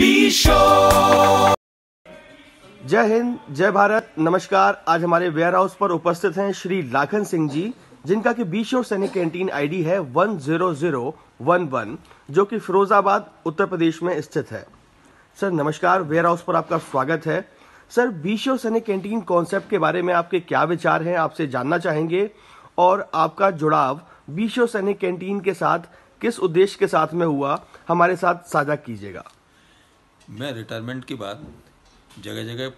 जय हिंद जय भारत नमस्कार आज हमारे वेयर हाउस पर उपस्थित हैं श्री लाखन सिंह जी जिनका कि बी शोर सैनिक कैंटीन आईडी है वन जीरो जीरो जो कि फिरोजाबाद उत्तर प्रदेश में स्थित है सर नमस्कार वेयर हाउस पर आपका स्वागत है सर बी शोर सैनिक कैंटीन कॉन्सेप्ट के बारे में आपके क्या विचार हैं आपसे जानना चाहेंगे और आपका जुड़ाव बी शोर सैनिक कैंटीन के साथ किस उद्देश्य के साथ में हुआ हमारे साथ साझा कीजिएगा मैं रिटायरमेंट के बाद जगह जगह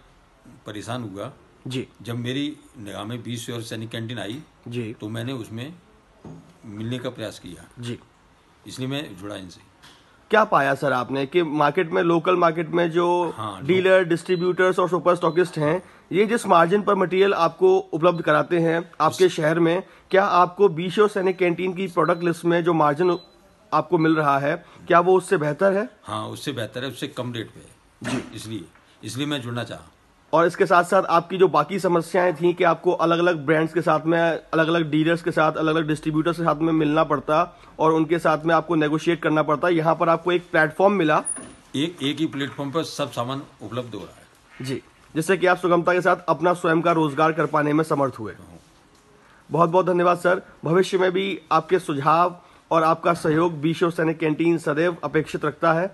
परेशान हुआ जी जब मेरी निगाह में बीस और सैनिक कैंटीन आई जी तो मैंने उसमें मिलने का प्रयास किया जी इसलिए मैं जुड़ा इनसे क्या पाया सर आपने कि मार्केट में लोकल मार्केट में जो हाँ, डीलर डिस्ट्रीब्यूटर्स और सुपर स्टॉकिस्ट हैं ये जिस मार्जिन पर मटेरियल आपको उपलब्ध कराते हैं आपके शहर में क्या आपको बीशो सैनिक कैंटीन की प्रोडक्ट लिस्ट में जो मार्जिन आपको मिल रहा है क्या वो उससे बेहतर है हाँ उससे बेहतर है उससे कम रेट पे जी इसलिए इसलिए मैं जुड़ना चाहा और इसके साथ साथ आपकी जो बाकी समस्याएं थी कि आपको अलग अलग ब्रांड्स के साथ में अलग अलग डीलर्स के साथ अलग अलग डिस्ट्रीब्यूटर्स के साथ में मिलना पड़ता और उनके साथ में आपको नेगोशिएट करना पड़ता यहाँ पर आपको एक प्लेटफॉर्म मिला एक एक ही प्लेटफॉर्म पर सब सामान उपलब्ध हो रहा है जी जिससे कि आप सुगमता के साथ अपना स्वयं का रोजगार कर पाने में समर्थ हुए हाँ। बहुत बहुत धन्यवाद सर भविष्य में भी आपके सुझाव और आपका सहयोग बीशो सैनिक कैंटीन सदैव अपेक्षित रखता है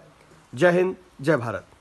जय हिंद जय भारत